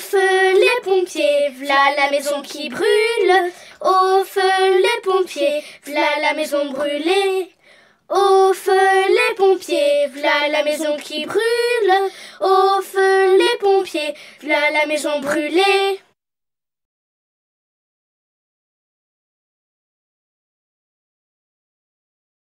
feu les pompiers, v'là la maison qui brûle. Au feu les pompiers, v'là la maison brûlée. Au feu les pompiers, v'là la maison qui brûle. Au feu les pompiers, v'là la maison brûlée.